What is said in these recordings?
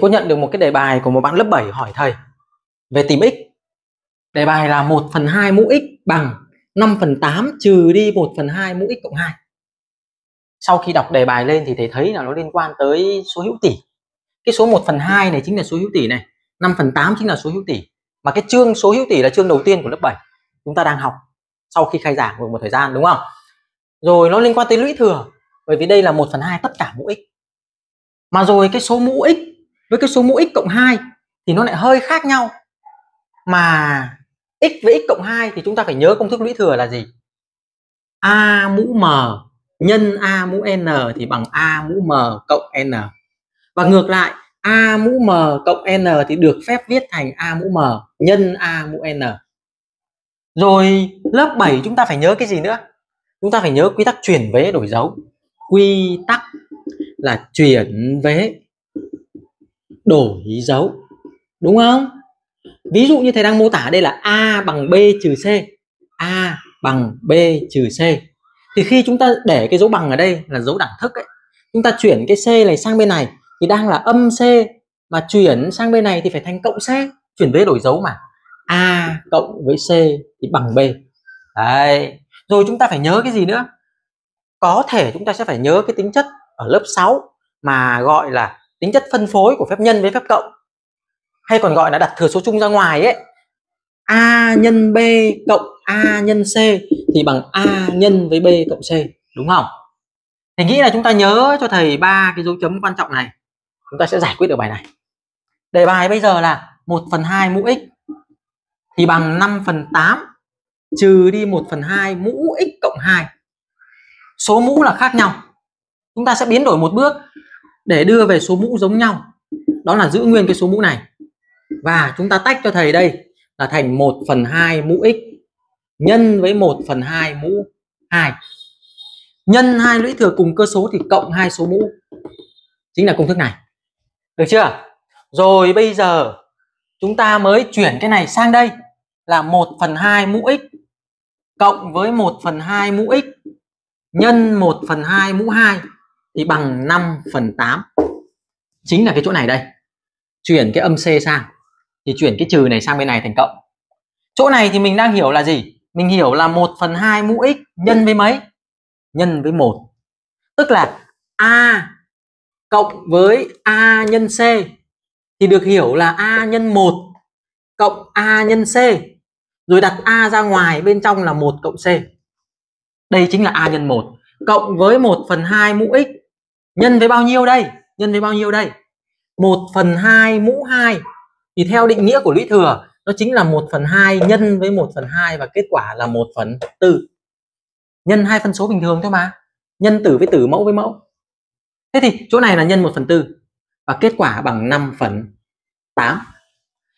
Cô nhận được một cái đề bài của một bạn lớp 7 hỏi thầy về tìm x. Đề bài là 1 phần 2 mũ x bằng 5 phần 8 trừ đi 1 phần 2 mũ x cộng 2. Sau khi đọc đề bài lên thì thầy thấy là nó liên quan tới số hữu tỉ. Cái số 1 phần 2 này chính là số hữu tỉ này, 5 phần 8 chính là số hữu tỉ. Mà cái chương số hữu tỉ là chương đầu tiên của lớp 7 chúng ta đang học sau khi khai giảng được một thời gian đúng không? Rồi nó liên quan tới lũy thừa bởi vì đây là 1 phần 2 tất cả mũ x. Mà rồi cái số mũ x với cái số mũ x cộng 2 thì nó lại hơi khác nhau mà x với x cộng 2 thì chúng ta phải nhớ công thức lũy thừa là gì a mũ m nhân a mũ n thì bằng a mũ m cộng n và ngược lại a mũ m cộng n thì được phép viết thành a mũ m nhân a mũ n rồi lớp 7 chúng ta phải nhớ cái gì nữa chúng ta phải nhớ quy tắc chuyển vế đổi dấu quy tắc là chuyển vế đổi dấu đúng không ví dụ như thầy đang mô tả đây là a bằng b trừ c a bằng b trừ c thì khi chúng ta để cái dấu bằng ở đây là dấu đẳng thức ấy chúng ta chuyển cái c này sang bên này thì đang là âm c mà chuyển sang bên này thì phải thành cộng c chuyển vế đổi dấu mà a cộng với c thì bằng b đấy rồi chúng ta phải nhớ cái gì nữa có thể chúng ta sẽ phải nhớ cái tính chất ở lớp 6 mà gọi là tính chất phân phối của phép nhân với phép cộng hay còn gọi là đặt thừa số chung ra ngoài ấy a nhân b cộng a nhân c thì bằng a nhân với b cộng c đúng không thì nghĩ là chúng ta nhớ cho thầy ba cái dấu chấm quan trọng này chúng ta sẽ giải quyết được bài này đề bài bây giờ là 1 phần 2 mũ x thì bằng 5 phần 8 trừ đi 1 phần 2 mũ x cộng 2 số mũ là khác nhau chúng ta sẽ biến đổi một bước để đưa về số mũ giống nhau đó là giữ nguyên cái số mũ này và chúng ta tách cho thầy đây là thành 1 phần 2 mũ x nhân với 1 phần 2 mũ 2 nhân hai lũy thừa cùng cơ số thì cộng hai số mũ chính là công thức này được chưa rồi bây giờ chúng ta mới chuyển cái này sang đây là 1 phần 2 mũ x cộng với 1 phần 2 mũ x nhân 1 phần 2 mũ 2 thì bằng 5 phần 8 chính là cái chỗ này đây chuyển cái âm C sang thì chuyển cái trừ này sang bên này thành cộng chỗ này thì mình đang hiểu là gì mình hiểu là 1 phần 2 mũ x nhân với mấy nhân với 1 tức là A cộng với A nhân C thì được hiểu là A nhân 1 cộng A nhân C rồi đặt A ra ngoài bên trong là 1 cộng C đây chính là A nhân 1 cộng với 1 phần 2 mũ x nhân với bao nhiêu đây nhân với bao nhiêu đây 1 phần 2 mũ 2 thì theo định nghĩa của lũy thừa nó chính là 1 phần 2 nhân với 1 phần 2 và kết quả là 1 phần 4 nhân hai phân số bình thường thôi mà nhân tử với tử mẫu với mẫu thế thì chỗ này là nhân 1 phần 4 và kết quả bằng 5 phần 8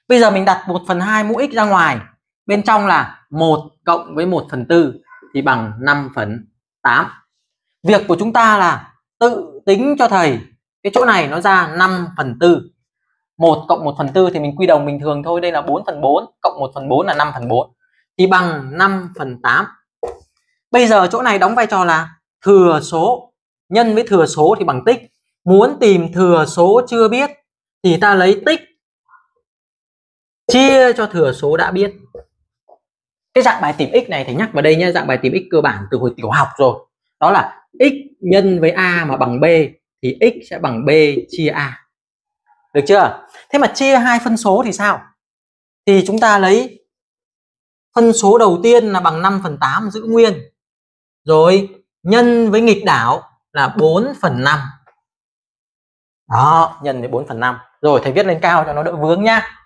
bây giờ mình đặt 1 phần 2 mũ x ra ngoài bên trong là 1 cộng với 1 phần 4 thì bằng 5 phần 8 việc của chúng ta là tự tính cho thầy cái chỗ này nó ra 5 phần tư 1 cộng 1 phần tư thì mình quy đồng bình thường thôi đây là 4 phần 4 cộng 1 phần 4 là 5 phần 4 thì bằng 5 phần 8 bây giờ chỗ này đóng vai trò là thừa số nhân với thừa số thì bằng tích muốn tìm thừa số chưa biết thì ta lấy tích chia cho thừa số đã biết cái dạng bài tìm x này thầy nhắc vào đây nhé dạng bài tìm x cơ bản từ hồi tiểu học rồi đó là x nhân với a mà bằng b thì x sẽ bằng b chia a. Được chưa? Thế mà chia hai phân số thì sao? Thì chúng ta lấy phân số đầu tiên là bằng 5 phần 8 giữ nguyên. Rồi nhân với nghịch đảo là 4 phần 5. Đó, nhân với 4 phần 5. Rồi thầy viết lên cao cho nó đỡ vướng nhá.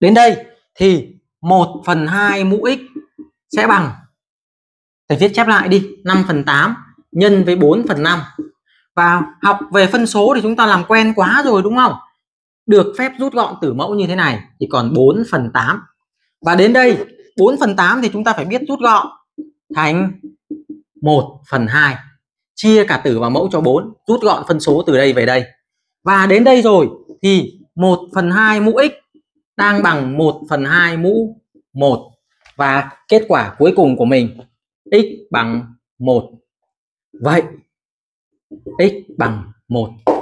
Đến đây thì 1 phần 2 mũ x sẽ bằng thầy viết chép lại đi 5 phần 8 nhân với 4 phần 5 và học về phân số thì chúng ta làm quen quá rồi đúng không được phép rút gọn tử mẫu như thế này thì còn 4 phần 8 và đến đây 4 phần 8 thì chúng ta phải biết rút gọn thành 1 phần 2 chia cả tử và mẫu cho 4 rút gọn phân số từ đây về đây và đến đây rồi thì 1 phần 2 mũ x đang bằng 1 phần 2 mũ 1 và kết quả cuối cùng của mình x bằng 1. Vậy x bằng 1.